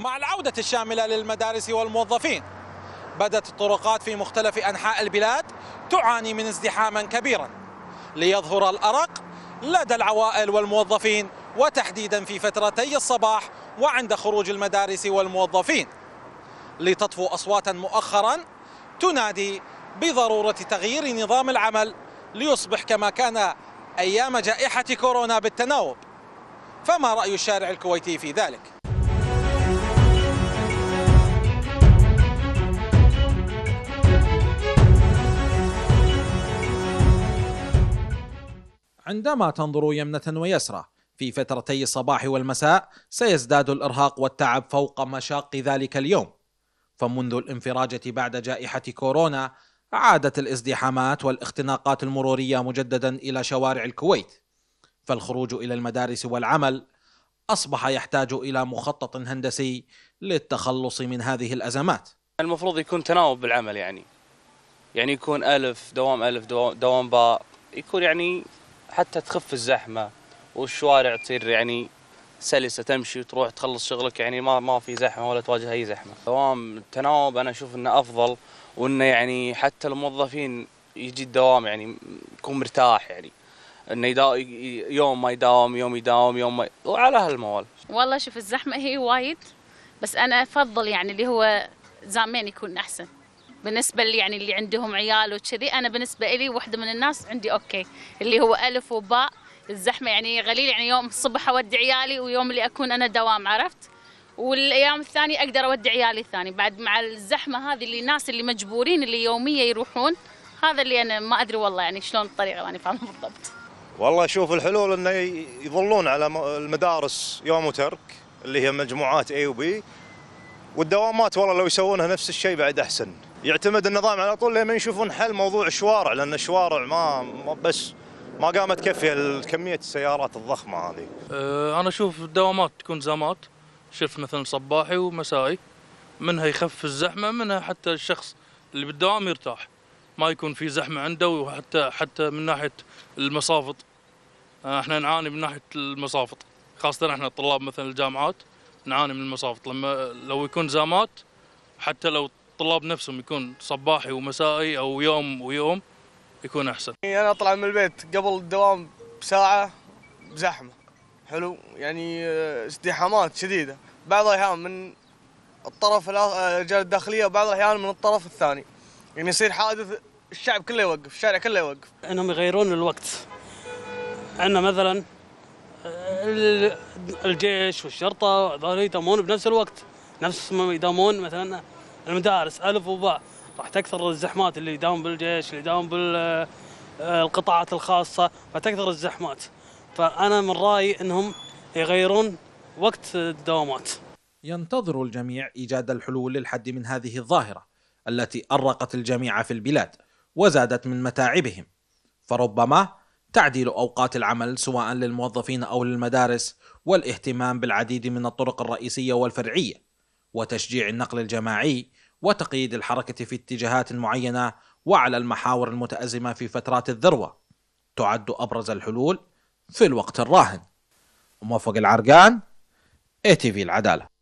مع العودة الشاملة للمدارس والموظفين بدت الطرقات في مختلف أنحاء البلاد تعاني من ازدحاما كبيرا ليظهر الأرق لدى العوائل والموظفين وتحديدا في فترتي الصباح وعند خروج المدارس والموظفين لتطفو أصواتا مؤخرا تنادي بضرورة تغيير نظام العمل ليصبح كما كان أيام جائحة كورونا بالتناوب فما رأي الشارع الكويتي في ذلك؟ عندما تنظر يمنة ويسرى في فترتي الصباح والمساء سيزداد الإرهاق والتعب فوق مشاق ذلك اليوم فمنذ الانفراجة بعد جائحة كورونا عادت الازدحامات والاختناقات المرورية مجددا إلى شوارع الكويت فالخروج إلى المدارس والعمل أصبح يحتاج إلى مخطط هندسي للتخلص من هذه الأزمات المفروض يكون تناوب بالعمل يعني يعني يكون ألف دوام ألف دوام, دوام باء يكون يعني حتى تخف الزحمه والشوارع تصير يعني سلسه تمشي وتروح تخلص شغلك يعني ما ما في زحمه ولا تواجه اي زحمه. دوام التناوب انا اشوف انه افضل وانه يعني حتى الموظفين يجي الدوام يعني يكون مرتاح يعني انه يدا... يوم ما يداوم يوم يداوم يوم ما وعلى هالموال. والله شوف الزحمه هي وايد بس انا افضل يعني اللي هو زمان يكون احسن. بالنسبه اللي يعني اللي عندهم عيال وكذي انا بالنسبه لي وحده من الناس عندي اوكي اللي هو الف وباء الزحمه يعني قليل يعني يوم الصبح اودي عيالي ويوم اللي اكون انا دوام عرفت والايام الثانيه اقدر اودي عيالي الثاني بعد مع الزحمه هذه اللي الناس اللي مجبورين اللي يوميه يروحون هذا اللي انا ما ادري والله يعني شلون الطريقه ماني فاهمه بالضبط والله شوف الحلول انه يظلون على المدارس يوم وترك اللي هي مجموعات اي وبي والدوامات والله لو يسوونها نفس الشيء بعد احسن يعتمد النظام على طول لما يشوفون حل موضوع الشوارع لان الشوارع ما, بس ما قامت تكفي كميه السيارات الضخمه هذه. أه انا اشوف الدوامات تكون زامات شفت مثلا صباحي ومسائي منها يخف الزحمه منها حتى الشخص اللي بالدوام يرتاح ما يكون في زحمه عنده وحتى حتى من ناحيه المصافط آه، احنا نعاني من ناحيه المصافط خاصه احنا الطلاب مثلا الجامعات نعاني من المصافط لما لو يكون زامات حتى لو الطلاب نفسهم يكون صباحي ومسائي او يوم ويوم يكون احسن. يعني انا اطلع من البيت قبل الدوام بساعه بزحمه حلو يعني آه، ازدحامات شديده بعض الاحيان من الطرف الرجال آه، الداخليه وبعض الاحيان من الطرف الثاني يعني يصير حادث الشعب كله يوقف الشارع كله يوقف انهم يغيرون الوقت عندنا مثلا آه، الجيش والشرطه هذول يدامون بنفس الوقت نفس ما يداومون مثلا المدارس ألف وباء راح تكثر الزحمات اللي يداوم بالجيش اللي يداوم بالقطاعات آه، الخاصة فتكثر الزحمات فأنا من رأيي أنهم يغيرون وقت الدوامات ينتظر الجميع إيجاد الحلول للحد من هذه الظاهرة التي أرقت الجميع في البلاد وزادت من متاعبهم فربما تعديل أوقات العمل سواء للموظفين أو للمدارس والاهتمام بالعديد من الطرق الرئيسية والفرعية وتشجيع النقل الجماعي وتقييد الحركه في اتجاهات معينه وعلى المحاور المتازمه في فترات الذروه تعد ابرز الحلول في الوقت الراهن موفق العرقان اي تي في العداله